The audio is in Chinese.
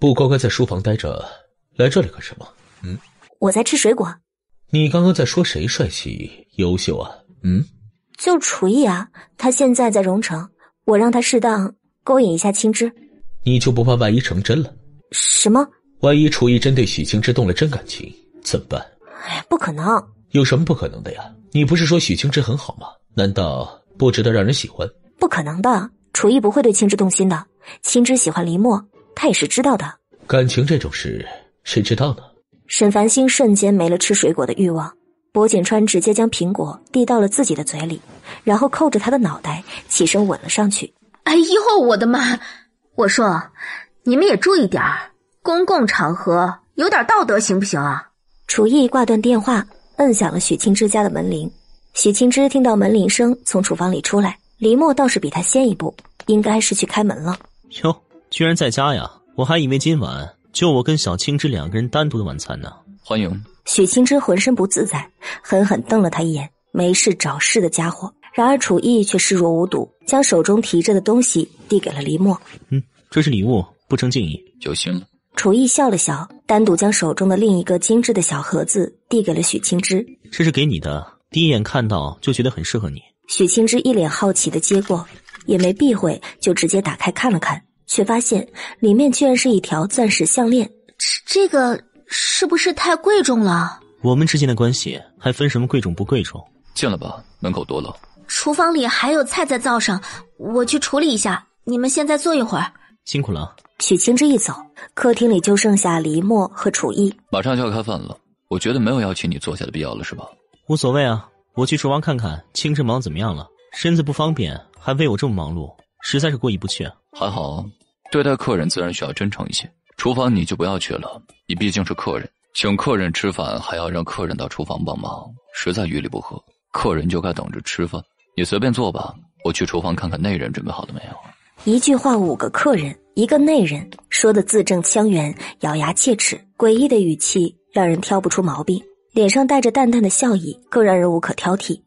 不乖乖在书房待着，来这里干什么？嗯，我在吃水果。你刚刚在说谁帅气优秀啊？嗯，就楚艺啊。他现在在荣城，我让他适当勾引一下青芝。你就不怕万一成真了？什么？万一楚艺真对许青芝动了真感情怎么办？哎，不可能。有什么不可能的呀？你不是说许青芝很好吗？难道不值得让人喜欢？不可能的，楚艺不会对青芝动心的。青芝喜欢林墨。他也是知道的，感情这种事谁知道呢？沈繁星瞬间没了吃水果的欲望，薄锦川直接将苹果递到了自己的嘴里，然后扣着他的脑袋，起身吻了上去。哎呦我的妈！我说，你们也注意点儿，公共场合有点道德行不行啊？楚艺挂断电话，摁响了许清之家的门铃。许清之听到门铃声，从厨房里出来。林默倒是比他先一步，应该是去开门了。哟。居然在家呀！我还以为今晚就我跟小青芝两个人单独的晚餐呢。欢迎，许青芝浑身不自在，狠狠瞪了他一眼，没事找事的家伙。然而楚艺却视若无睹，将手中提着的东西递给了黎墨。嗯，这是礼物，不成敬意，就行了。楚艺笑了笑，单独将手中的另一个精致的小盒子递给了许青芝。这是给你的，第一眼看到就觉得很适合你。许青芝一脸好奇的接过，也没避讳，就直接打开看了看。却发现里面居然是一条钻石项链，这个是不是太贵重了？我们之间的关系还分什么贵重不贵重？进来吧，门口多了。厨房里还有菜在灶上，我去处理一下。你们现在坐一会儿。辛苦了。许清之一走，客厅里就剩下黎墨和楚艺。马上就要开饭了，我觉得没有邀请你坐下的必要了，是吧？无所谓啊，我去厨房看看清之忙怎么样了，身子不方便，还为我这么忙碌。实在是过意不去啊！还好，对待客人自然需要真诚一些。厨房你就不要去了，你毕竟是客人，请客人吃饭还要让客人到厨房帮忙，实在于理不合。客人就该等着吃饭，你随便坐吧。我去厨房看看内人准备好了没有。一句话五个客人，一个内人，说的字正腔圆，咬牙切齿，诡异的语气让人挑不出毛病，脸上带着淡淡的笑意，更让人无可挑剔。